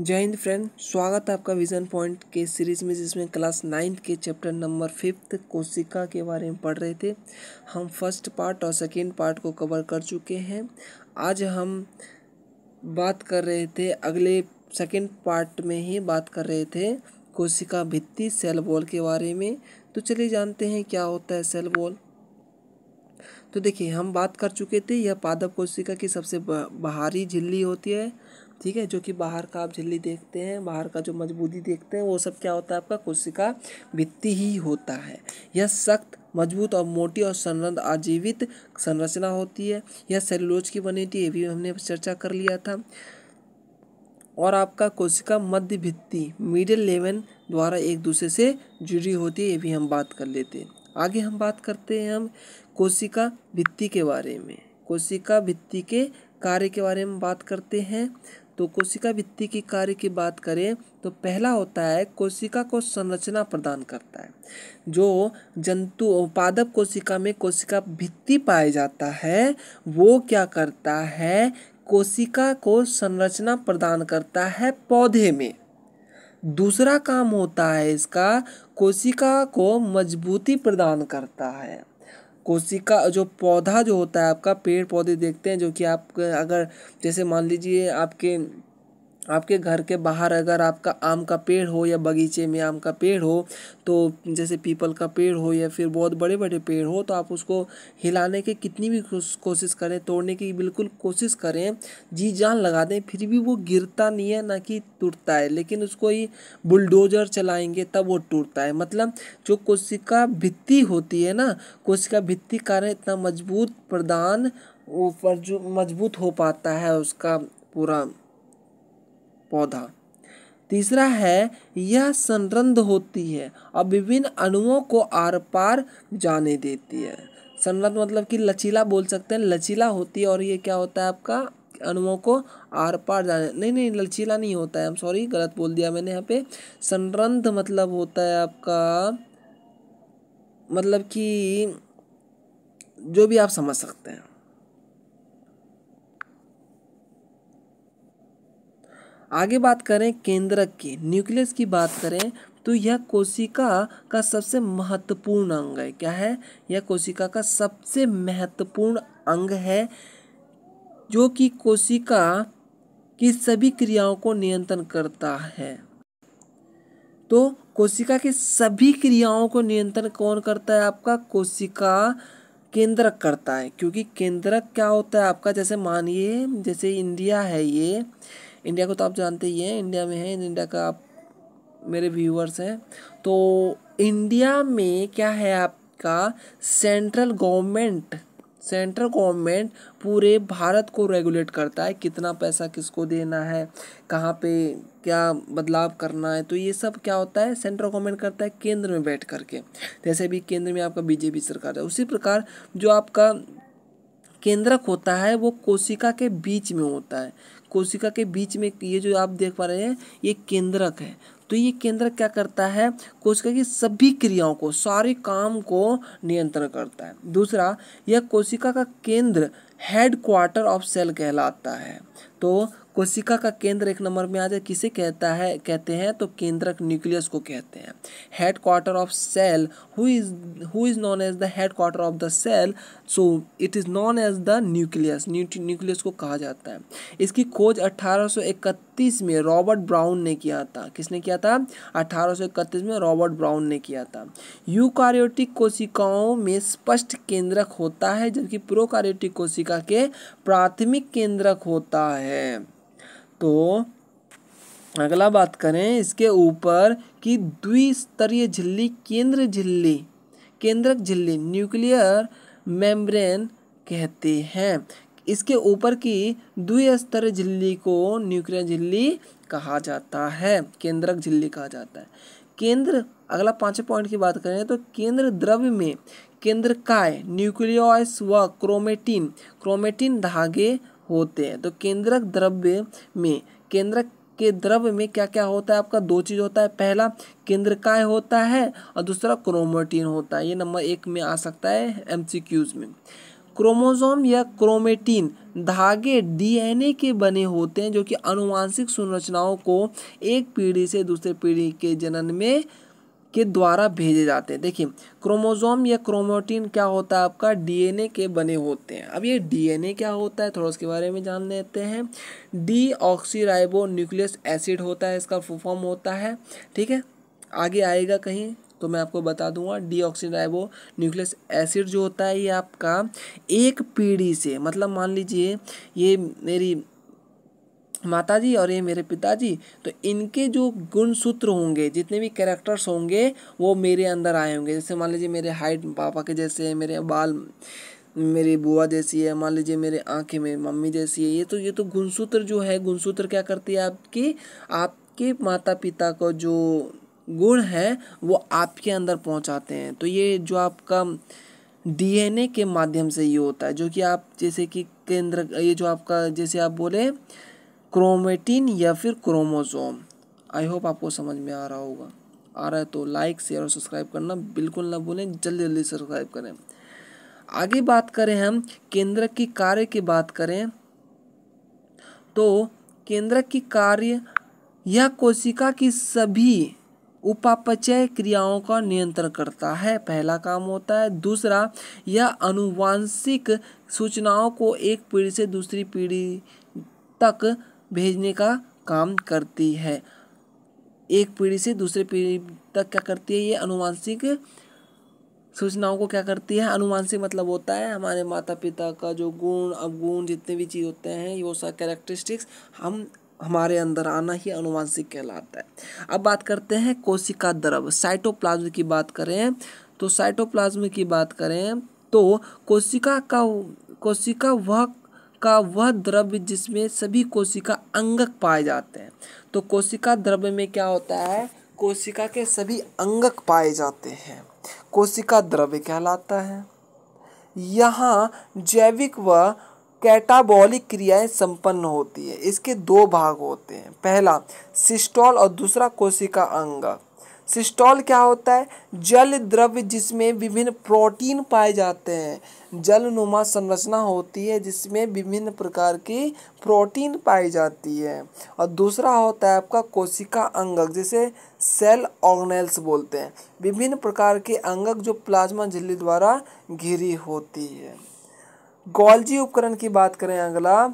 जय हिंद फ्रेंड स्वागत है आपका विजन पॉइंट के सीरीज़ में जिसमें क्लास नाइन्थ के चैप्टर नंबर फिफ्थ कोशिका के बारे में पढ़ रहे थे हम फर्स्ट पार्ट और सेकेंड पार्ट को कवर कर चुके हैं आज हम बात कर रहे थे अगले सेकेंड पार्ट में ही बात कर रहे थे कोशिका भित्ति सेल वॉल के बारे में तो चलिए जानते हैं क्या होता है सेल वॉल तो देखिए हम बात कर चुके थे यह पादप कोशिका की सबसे बाहरी झिल्ली होती है ठीक है जो कि बाहर का आप झिल्ली देखते हैं बाहर का जो मजबूती देखते हैं वो सब क्या होता है आपका कोशिका भित्ति ही होता है यह सख्त मजबूत और मोटी और संरद आजीवित संरचना होती है यह सेलुलोज की बनी थी ये भी हमने चर्चा कर लिया था और आपका कोशिका मध्य भित्ति मिडिल लेवन द्वारा एक दूसरे से जुड़ी होती है ये भी हम बात कर लेते हैं आगे हम बात करते हैं हम कोशिका भित्ति के बारे में कोशिका भित्ति के कार्य के बारे में बात करते हैं तो कोशिका भित्ति के कार्य की बात करें तो पहला होता है कोशिका को संरचना प्रदान करता है जो जंतु पादप कोशिका में कोशिका भित्ति पाया जाता है वो क्या करता है कोशिका को संरचना प्रदान करता है पौधे में दूसरा काम होता है इसका कोशिका को मजबूती प्रदान करता है कोशिका जो पौधा जो होता है आपका पेड़ पौधे देखते हैं जो कि आप अगर जैसे मान लीजिए आपके आपके घर के बाहर अगर आपका आम का पेड़ हो या बगीचे में आम का पेड़ हो तो जैसे पीपल का पेड़ हो या फिर बहुत बड़े बड़े पेड़ हो तो आप उसको हिलाने की कितनी भी कोशिश करें तोड़ने की बिल्कुल कोशिश करें जी जान लगा दें फिर भी वो गिरता नहीं है ना कि टूटता है लेकिन उसको ही बुलडोजर चलाएंगे तब वो टूटता है मतलब जो कोशिका भित्ति होती है ना कोशिका भित्ति कारण इतना मजबूत प्रदान ऊपर जो मजबूत हो पाता है उसका पूरा पौधा तीसरा है यह संरंध होती है और विभिन्न अणुओं को आर पार जाने देती है संरंध मतलब कि लचीला बोल सकते हैं लचीला होती है और ये क्या होता है आपका अणुओं को आर पार जाने नहीं नहीं लचीला नहीं होता है सॉरी गलत बोल दिया मैंने यहाँ पे संरंध मतलब होता है आपका मतलब कि जो भी आप समझ सकते हैं आगे बात करें केंद्रक की न्यूक्लियस की बात करें तो यह कोशिका का सबसे महत्वपूर्ण अंग है क्या है यह कोशिका का सबसे महत्वपूर्ण अंग है जो कि कोशिका की सभी क्रियाओं को नियंत्रण करता है तो कोशिका की सभी क्रियाओं को नियंत्रण कौन करता है आपका कोशिका केंद्रक करता है क्योंकि केंद्रक क्या होता है आपका जैसे मानिए जैसे इंडिया है ये इंडिया को तो आप जानते ही हैं इंडिया में है इंडिया का आप मेरे व्यूअर्स हैं तो इंडिया में क्या है आपका सेंट्रल गवर्नमेंट सेंट्रल गवर्नमेंट पूरे भारत को रेगुलेट करता है कितना पैसा किसको देना है कहाँ पे क्या बदलाव करना है तो ये सब क्या होता है सेंट्रल गवर्नमेंट करता है केंद्र में बैठ करके जैसे भी केंद्र में आपका बीजेपी सरकार है उसी प्रकार जो आपका केंद्रक होता है वो कोशिका के बीच में होता है कोशिका के बीच में ये जो आप देख पा रहे हैं ये केंद्रक है तो ये केंद्र क्या करता है कोशिका की सभी क्रियाओं को सारे काम को नियंत्रण करता है दूसरा यह कोशिका का केंद्र हेड क्वार्टर ऑफ सेल कहलाता है तो कोशिका का केंद्र एक नंबर में आ जाए किसे कहता है कहते हैं तो केंद्रक न्यूक्लियस को कहते हैं headquarter of cell who is who is known as the headquarter of the cell so it is known as the nucleus nucleus को कहा जाता है इसकी खोज अट्ठारह में रॉबर्ट ब्राउन ने किया था किसने किया था 1831 में रॉबर्ट ब्राउन ने किया था यूकारियोटिक कोशिकाओं में स्पष्ट केंद्रक होता है जबकि प्रोकारियोटिक कोशिका के प्राथमिक केंद्रक होता है तो अगला बात करें इसके ऊपर कि द्विस्तरीय झिल्ली केंद्र झिल्ली केंद्रक झिल्ली न्यूक्लियर मेम्ब्रेन कहते हैं इसके ऊपर की द्विस्तरीय झिल्ली को न्यूक्लियर झिल्ली कहा जाता है केंद्रक झिल्ली कहा जाता है केंद्र अगला पांचवें पॉइंट की बात करें तो केंद्र द्रव्य में केंद्र काय न्यूक्लियस व क्रोमेटिन क्रोमेटिन धागे होते हैं तो केंद्रक द्रव्य में केंद्रक के द्रव्य में क्या क्या होता है आपका दो चीज़ होता है पहला केंद्रकाय होता है और दूसरा क्रोमोटीन होता है ये नंबर एक में आ सकता है एमसीक्यूज में क्रोमोसोम या क्रोमेटीन धागे डीएनए के बने होते हैं जो कि अनुवांशिक संरचनाओं को एक पीढ़ी से दूसरे पीढ़ी के जनन में के द्वारा भेजे जाते हैं देखिए क्रोमोजोम या क्रोमोटीन क्या होता है आपका डीएनए के बने होते हैं अब ये डीएनए क्या होता है थोड़ा उसके बारे में जान लेते हैं डी ऑक्सीराइबो न्यूक्लियस एसिड होता है इसका फॉर्म होता है ठीक है आगे आएगा कहीं तो मैं आपको बता दूंगा डीऑक्सीराइबो न्यूक्लियस एसिड जो होता है ये आपका एक पीढ़ी से मतलब मान लीजिए ये मेरी माता जी और ये मेरे पिताजी तो इनके जो गुण सूत्र होंगे जितने भी कैरेक्टर्स होंगे वो मेरे अंदर आए होंगे जैसे मान लीजिए मेरे हाइट पापा के जैसे है मेरे बाल मेरी बुआ जैसी है मान लीजिए मेरे आंखें मेरी मम्मी जैसी है ये तो ये तो गुणसूत्र जो है गुणसूत्र क्या करती है आपकी आपके माता पिता को जो गुण है वो आपके अंदर पहुंचाते हैं तो ये जो आपका डीएनए के माध्यम से ये होता है जो कि आप जैसे कि केंद्र ये जो आपका जैसे आप बोले क्रोमेटिन या फिर क्रोमोसोम आई होप आपको समझ में आ रहा होगा आ रहा है तो लाइक शेयर और सब्सक्राइब करना बिल्कुल ना भूलें जल्दी जल्दी सब्सक्राइब करें आगे बात करें हम केंद्र की कार्य की बात करें तो केंद्र की कार्य यह कोशिका की सभी उपापचय क्रियाओं का नियंत्रण करता है पहला काम होता है दूसरा यह अनुवांशिक सूचनाओं को एक पीढ़ी से दूसरी पीढ़ी तक भेजने का काम करती है एक पीढ़ी से दूसरे पीढ़ी तक क्या करती है ये अनुवांशिक सूचनाओं को क्या करती है अनुवांशिक मतलब होता है हमारे माता पिता का जो गुण अवगुण जितने भी चीज़ होते हैं वो सब कैरेक्टरिस्टिक्स हम हमारे अंदर आना ही अनुवांशिक कहलाता है अब बात करते हैं कोशिका द्रव साइटोप्लाज्म की बात करें तो साइटोप्लाज्म की बात करें तो कोशिका का कोशिका वह का वह द्रव्य जिसमें सभी कोशिका अंगक पाए जाते हैं तो कोशिका द्रव्य में क्या होता है कोशिका के सभी अंगक पाए जाते हैं कोशिका द्रव्य कहलाता है यहाँ जैविक व कैटाबॉलिक क्रियाएं संपन्न होती है इसके दो भाग होते हैं पहला सिस्टॉल और दूसरा कोशिका अंगक सिस्टॉल क्या होता है जल द्रव्य जिसमें विभिन्न प्रोटीन पाए जाते हैं जल नुमा संरचना होती है जिसमें विभिन्न प्रकार की प्रोटीन पाई जाती है और दूसरा होता है आपका कोशिका अंगक जिसे सेल ऑर्गेनेल्स बोलते हैं विभिन्न प्रकार के अंगक जो प्लाज्मा झिल्ली द्वारा घिरी होती है गोल्जी उपकरण की बात करें अगला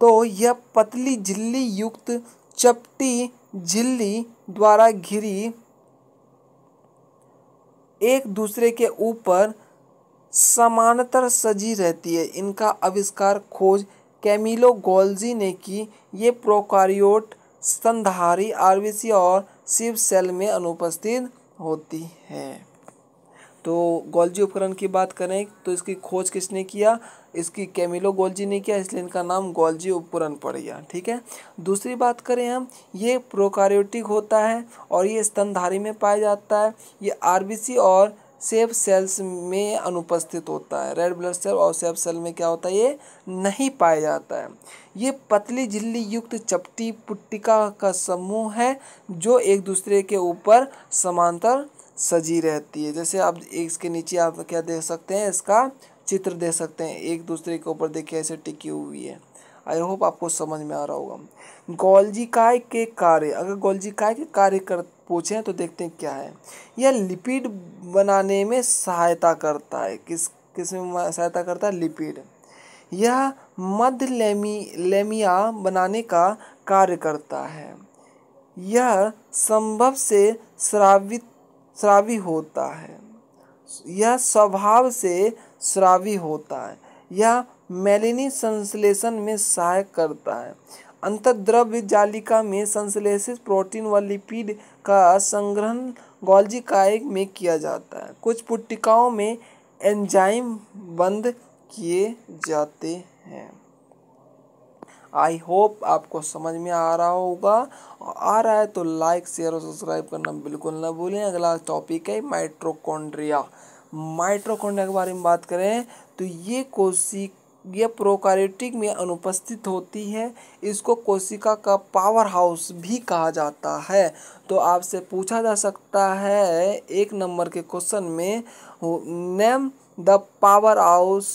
तो यह पतली झिल्ली युक्त चपटी झिल्ली द्वारा घिरी एक दूसरे के ऊपर समानतर सजी रहती है इनका आविष्कार खोज कैमिलो गोल्जी ने की ये प्रोकारियोट स्तनधारी आरबीसी और शिव सेल में अनुपस्थित होती है तो गोल्जी उपकरण की बात करें तो इसकी खोज किसने किया इसकी कैमिलो गोल्जी ने किया इसलिए इनका नाम गोल्जी उपकरण पड़ गया ठीक है दूसरी बात करें हम ये प्रोकार्योटिक होता है और ये स्तनधारी में पाया जाता है ये आरबीसी और सेफ सेल्स में अनुपस्थित होता है रेड ब्लड सेल और सेफ सेल में क्या होता है ये नहीं पाया जाता है ये पतली झिल्ली युक्त चपटी पुट्टिका का समूह है जो एक दूसरे के ऊपर समांतर सजी रहती है जैसे आप इसके नीचे आप क्या देख सकते हैं इसका चित्र देख सकते हैं एक दूसरे के ऊपर देखिए ऐसे टिकी हुई है आई होप आपको समझ में आ रहा होगा गोलजी काय के कार्य अगर गोलजी काय के कार्य कर पूछें तो देखते हैं क्या है यह लिपिड बनाने में सहायता करता है किस किस में सहायता करता है लिपिड यह मध्य लेमी लेमिया बनाने का कार्य करता है यह संभव से श्रावित श्रावी होता है यह स्वभाव से श्रावी होता है यह मेलिनी संश्लेषण में सहायक करता है अंतर्द्रव्य जालिका में संश्लेषित प्रोटीन व लिपिड का संग्रहण गोल्जी कायक में किया जाता है कुछ पुट्टिकाओं में एंजाइम बंद किए जाते हैं आई होप आपको समझ में आ रहा होगा आ रहा है तो लाइक शेयर और सब्सक्राइब करना बिल्कुल ना भूलें अगला टॉपिक है माइट्रोकॉन्ड्रिया माइट्रोकॉन्ड्रिया के बारे में बात करें तो ये कोशिक यह प्रोकारिटिक में अनुपस्थित होती है इसको कोशिका का पावर हाउस भी कहा जाता है तो आपसे पूछा जा सकता है एक नंबर के क्वेश्चन में नेम द पावर हाउस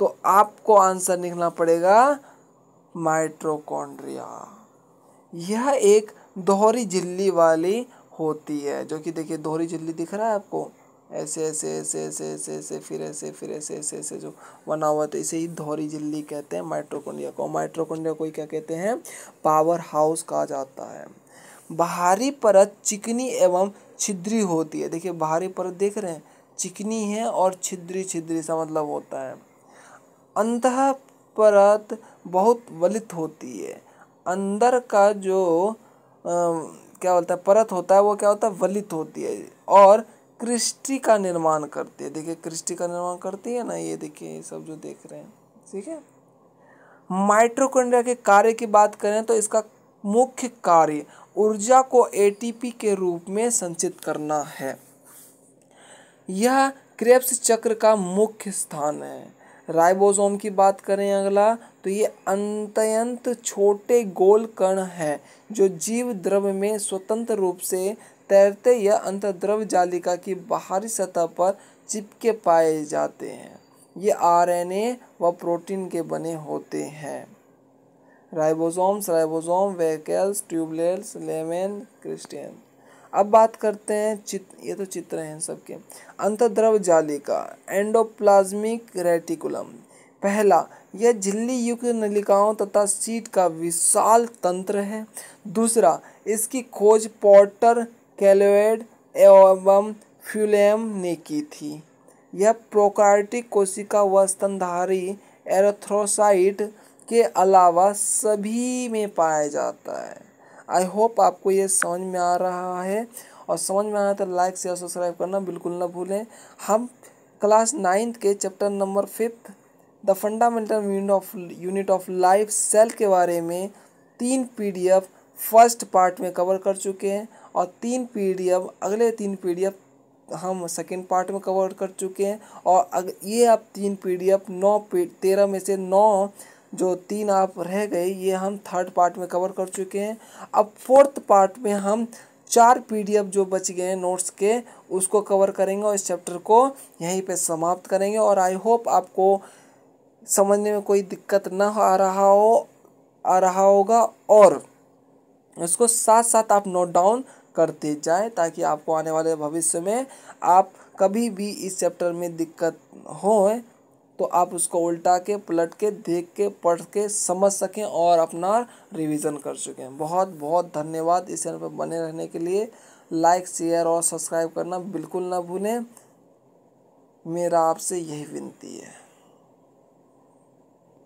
तो आपको आंसर लिखना पड़ेगा माइट्रोकॉन्ड्रिया यह एक दोहरी झिल्ली वाली होती है जो कि देखिए दोहरी झिल्ली दिख रहा है आपको ऐसे ऐसे ऐसे ऐसे ऐसे ऐसे फिर ऐसे फिर ऐसे ऐसे ऐसे जो बना हुआ तो इसे ही दोहरी झिल्ली कहते हैं माइट्रोकोंडिया को माइट्रोकोंडिया को क्या कहते हैं पावर हाउस कहा जाता है बाहरी परत चिकनी एवं छिद्री होती है देखिए बाहरी परत देख रहे हैं चिकनी है और छिद्री छिद्री सा मतलब होता है अंतः परत बहुत वलित होती है अंदर का जो आ, क्या बोलता है परत होता है वो क्या होता है वलित होती है और कृष्टि का निर्माण करती है देखिए कृष्टि का निर्माण करती है ना ये देखिए ये सब जो देख रहे हैं ठीक है माइट्रोकोन्ड्रिया के कार्य की बात करें तो इसका मुख्य कार्य ऊर्जा को एटीपी के रूप में संचित करना है यह क्रेप्स चक्र का मुख्य स्थान है राइबोसोम की बात करें अगला तो ये अंत्यंत छोटे गोल कण हैं जो जीव द्रव में स्वतंत्र रूप से तैरते या अंतद्रव जालिका की बाहरी सतह पर चिपके पाए जाते हैं ये आरएनए व प्रोटीन के बने होते हैं ribosomes ribosome vesicles tubulets lumen क्रिस्टियन अब बात करते हैं चित्र ये तो चित्र हैं सबके अंतद्रव जाली का एंडोप्लाज्मिक रेटिकुलम पहला यह झिल्ली युक्त नलिकाओं तथा सीट का विशाल तंत्र है दूसरा इसकी खोज पॉटर कैलोएड एवं फ्यूलेम ने की थी यह प्रोकार्टिक कोशिका व स्तनधारी एरोथ्रोसाइट के अलावा सभी में पाया जाता है आई होप आपको ये समझ में आ रहा है और समझ में आया तो लाइक शेयर सब्सक्राइब करना बिल्कुल ना भूलें हम क्लास नाइन्थ के chapter number fifth the fundamental unit of unit of life cell के बारे में तीन पीडीएफ फर्स्ट पार्ट में कवर कर चुके हैं और तीन पीडीएफ अगले तीन पीडीएफ हम सेकेंड पार्ट में कवर कर चुके हैं और अग ये आप तीन पीडीएफ नौ तेरह में से नौ जो तीन आप रह गए ये हम थर्ड पार्ट में कवर कर चुके हैं अब फोर्थ पार्ट में हम चार पीडीएफ जो बच गए हैं नोट्स के उसको कवर करेंगे और इस चैप्टर को यहीं पे समाप्त करेंगे और आई होप आपको समझने में कोई दिक्कत ना आ रहा हो आ रहा होगा और इसको साथ साथ आप नोट डाउन करते जाएं ताकि आपको आने वाले भविष्य में आप कभी भी इस चैप्टर में दिक्कत हो तो आप उसको उल्टा के पलट के देख के पढ़ के समझ सकें और अपना रिवीजन कर सकें बहुत बहुत धन्यवाद इस चैनल पर बने रहने के लिए लाइक शेयर और सब्सक्राइब करना बिल्कुल ना भूलें मेरा आपसे यही विनती है